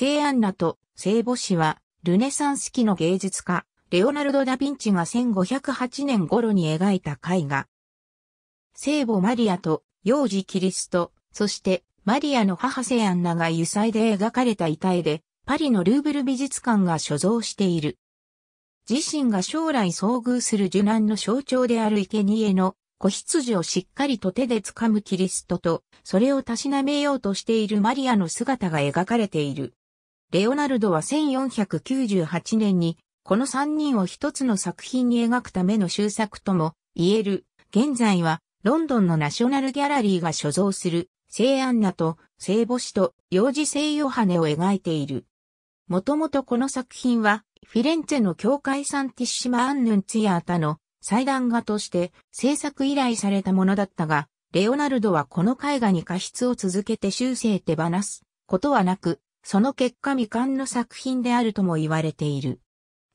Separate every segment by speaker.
Speaker 1: 聖アンナと聖母子は、ルネサンス期の芸術家、レオナルド・ダ・ヴィンチが1508年頃に描いた絵画。聖母マリアと幼児キリスト、そしてマリアの母聖アンナが油彩で描かれた遺体で、パリのルーブル美術館が所蔵している。自身が将来遭遇する受難の象徴である生贄の子羊をしっかりと手で掴むキリストと、それをたしなめようとしているマリアの姿が描かれている。レオナルドは1498年に、この3人を一つの作品に描くための修作とも言える。現在は、ロンドンのナショナルギャラリーが所蔵する、聖アンナと聖母子と幼児聖ヨハネを描いている。もともとこの作品は、フィレンツェの教会サンティッシマ・アンヌンツィアータの祭壇画として制作依頼されたものだったが、レオナルドはこの絵画に過失を続けて修正手放すことはなく、その結果未完の作品であるとも言われている。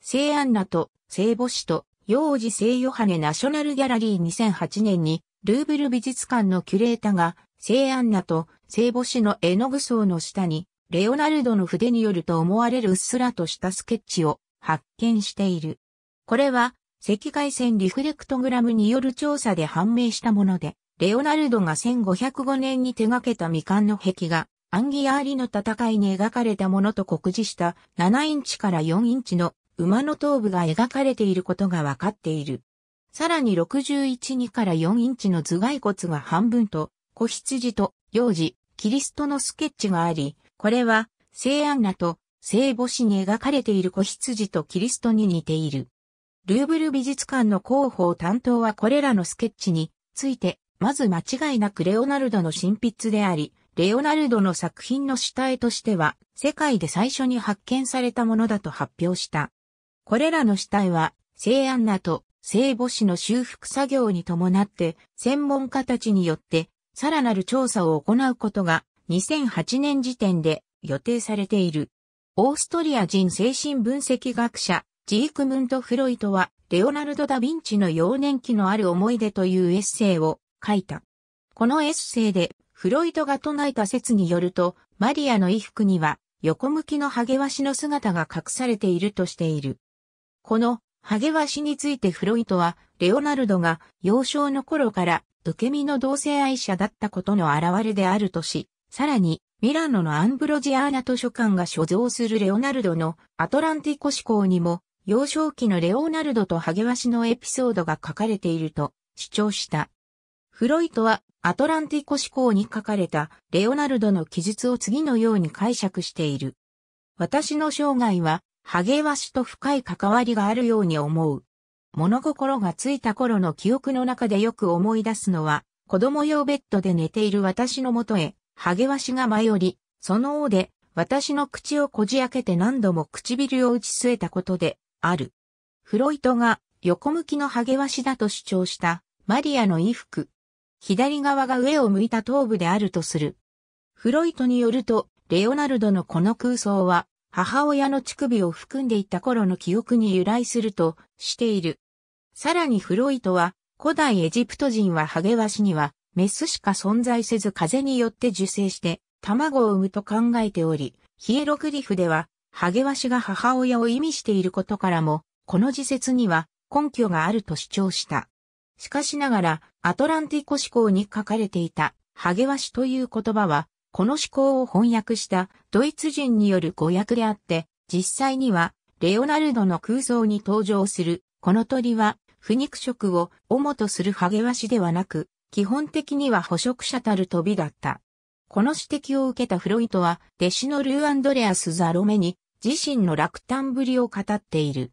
Speaker 1: 聖アンナと聖母子と幼児聖ヨハネナショナルギャラリー2008年にルーブル美術館のキュレータが聖アンナと聖母子の絵の具層の下にレオナルドの筆によると思われるうっすらとしたスケッチを発見している。これは赤外線リフレクトグラムによる調査で判明したもので、レオナルドが1505年に手掛けた未完の壁画、アンギアーリの戦いに描かれたものと酷似した7インチから4インチの馬の頭部が描かれていることがわかっている。さらに61、2から4インチの頭蓋骨が半分と、子羊と幼児、キリストのスケッチがあり、これは聖アンナと聖母子に描かれている子羊とキリストに似ている。ルーブル美術館の広報担当はこれらのスケッチについて、まず間違いなくレオナルドの新筆であり、レオナルドの作品の主体としては、世界で最初に発見されたものだと発表した。これらの死体は、聖アンナと聖母子の修復作業に伴って、専門家たちによって、さらなる調査を行うことが、2008年時点で予定されている。オーストリア人精神分析学者、ジークムント・フロイトは、レオナルド・ダ・ヴィンチの幼年期のある思い出というエッセイを書いた。このエッセイで、フロイトが唱えた説によると、マリアの衣服には横向きのハゲワシの姿が隠されているとしている。このハゲワシについてフロイトは、レオナルドが幼少の頃から受け身の同性愛者だったことの表れであるとし、さらに、ミラノのアンブロジアーナ図書館が所蔵するレオナルドのアトランティコ思考にも、幼少期のレオナルドとハゲワシのエピソードが書かれていると主張した。フロイトはアトランティコ思考に書かれたレオナルドの記述を次のように解釈している。私の生涯は励ワしと深い関わりがあるように思う。物心がついた頃の記憶の中でよく思い出すのは、子供用ベッドで寝ている私のもとへ、励ワしが舞い降り、その尾で、私の口をこじ開けて何度も唇を打ち据えたことで、ある。フロイトが、横向きの励ワしだと主張した、マリアの衣服、左側が上を向いた頭部であるとする。フロイトによると、レオナルドのこの空想は、母親の乳首を含んでいた頃の記憶に由来するとしている。さらにフロイトは、古代エジプト人はハゲワシには、メスしか存在せず風によって受精して、卵を産むと考えており、ヒエログリフでは、ハゲワシが母親を意味していることからも、この自説には根拠があると主張した。しかしながら、アトランティコ思考に書かれていた、ハゲワシという言葉は、この思考を翻訳したドイツ人による語訳であって、実際には、レオナルドの空想に登場する、この鳥は、不肉食を主とするハゲワシではなく、基本的には捕食者たる飛びだった。この指摘を受けたフロイトは、弟子のルー・アンドレアス・ザロメに、自身の落胆ぶりを語っている。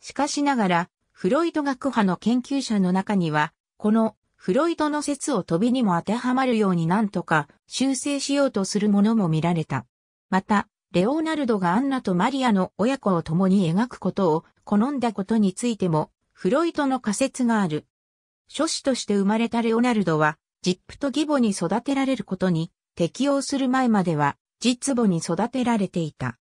Speaker 1: しかしながら、フロイト学派の研究者の中には、このフロイトの説を飛びにも当てはまるように何とか修正しようとするものも見られた。また、レオナルドがアンナとマリアの親子を共に描くことを好んだことについても、フロイトの仮説がある。諸子として生まれたレオナルドは、ジップと義母に育てられることに、適応する前までは、実母に育てられていた。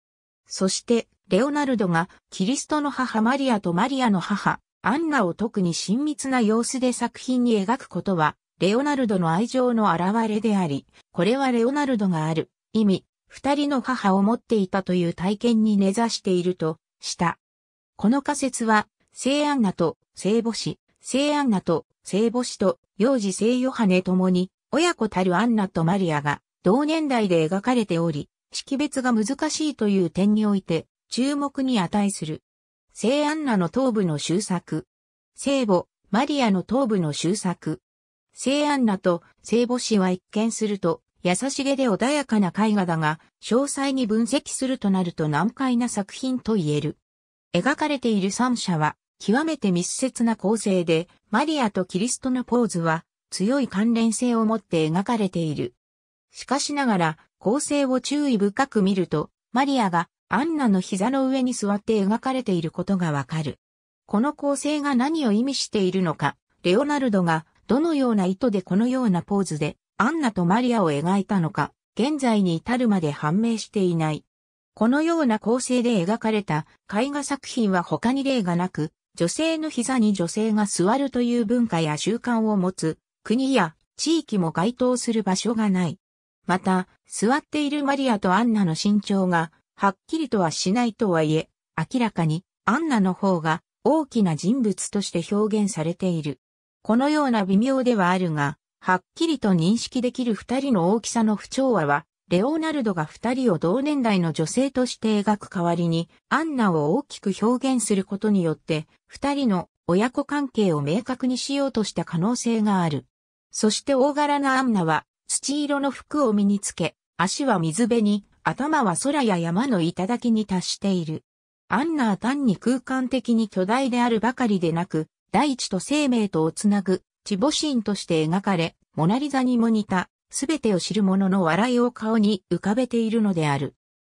Speaker 1: そして、レオナルドが、キリストの母マリアとマリアの母、アンナを特に親密な様子で作品に描くことは、レオナルドの愛情の表れであり、これはレオナルドがある意味、二人の母を持っていたという体験に根ざしているとした。この仮説は、聖アンナと聖母子、聖アンナと聖母子と幼児聖ヨハネともに、親子たるアンナとマリアが同年代で描かれており、識別が難しいという点において注目に値する。聖アンナの頭部の修作。聖母、マリアの頭部の修作。聖アンナと聖母子は一見すると、優しげで穏やかな絵画だが、詳細に分析するとなると難解な作品と言える。描かれている三者は、極めて密接な構成で、マリアとキリストのポーズは、強い関連性を持って描かれている。しかしながら、構成を注意深く見ると、マリアがアンナの膝の上に座って描かれていることがわかる。この構成が何を意味しているのか、レオナルドがどのような意図でこのようなポーズでアンナとマリアを描いたのか、現在に至るまで判明していない。このような構成で描かれた絵画作品は他に例がなく、女性の膝に女性が座るという文化や習慣を持つ国や地域も該当する場所がない。また、座っているマリアとアンナの身長がはっきりとはしないとはいえ、明らかにアンナの方が大きな人物として表現されている。このような微妙ではあるが、はっきりと認識できる二人の大きさの不調和は、レオナルドが二人を同年代の女性として描く代わりに、アンナを大きく表現することによって、二人の親子関係を明確にしようとした可能性がある。そして大柄なアンナは、土色の服を身につけ、足は水辺に頭は空や山の頂に達している。アンナは単に空間的に巨大であるばかりでなく、大地と生命とをつなぐ、地母神として描かれ、モナリザにも似た、すべてを知る者の笑いを顔に浮かべているのである。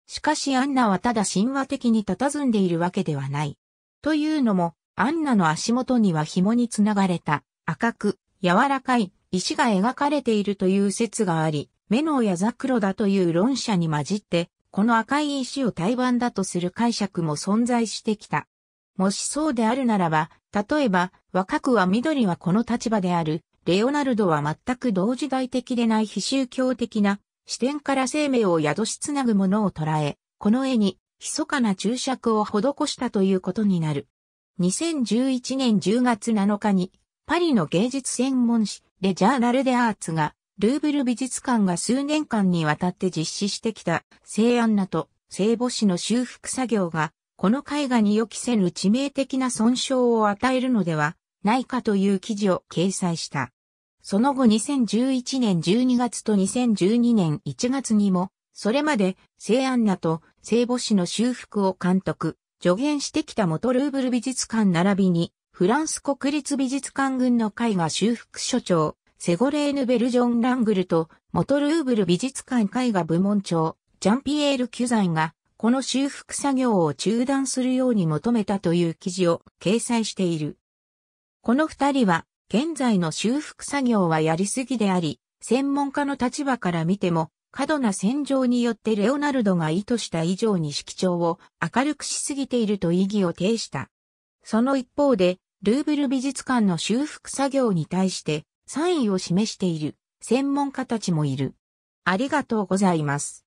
Speaker 1: しかしアンナはただ神話的に佇んでいるわけではない。というのも、アンナの足元には紐につながれた、赤く、柔らかい、石が描かれているという説があり、メノーやザクロだという論者に混じって、この赤い石を胎盤だとする解釈も存在してきた。もしそうであるならば、例えば、若くは緑はこの立場である、レオナルドは全く同時代的でない非宗教的な視点から生命を宿しつなぐものを捉え、この絵に密かな注釈を施したということになる。2011年10月7日に、パリの芸術専門誌、レジャーナル・デ・アーツが、ルーブル美術館が数年間にわたって実施してきた聖アンナと聖母子の修復作業が、この絵画に予期せぬ致命的な損傷を与えるのではないかという記事を掲載した。その後2011年12月と2012年1月にも、それまで聖アンナと聖母子の修復を監督、助言してきた元ルーブル美術館並びに、フランス国立美術館群の絵画修復所長、セゴレーヌ・ベルジョン・ラングルと、元ルーブル美術館絵画部門長、ジャンピエール・キュザイが、この修復作業を中断するように求めたという記事を掲載している。この二人は、現在の修復作業はやりすぎであり、専門家の立場から見ても、過度な戦場によってレオナルドが意図した以上に色調を明るくしすぎていると意義を呈した。その一方で、ルーブル美術館の修復作業に対して、サインを示している専門家たちもいる。ありがとうございます。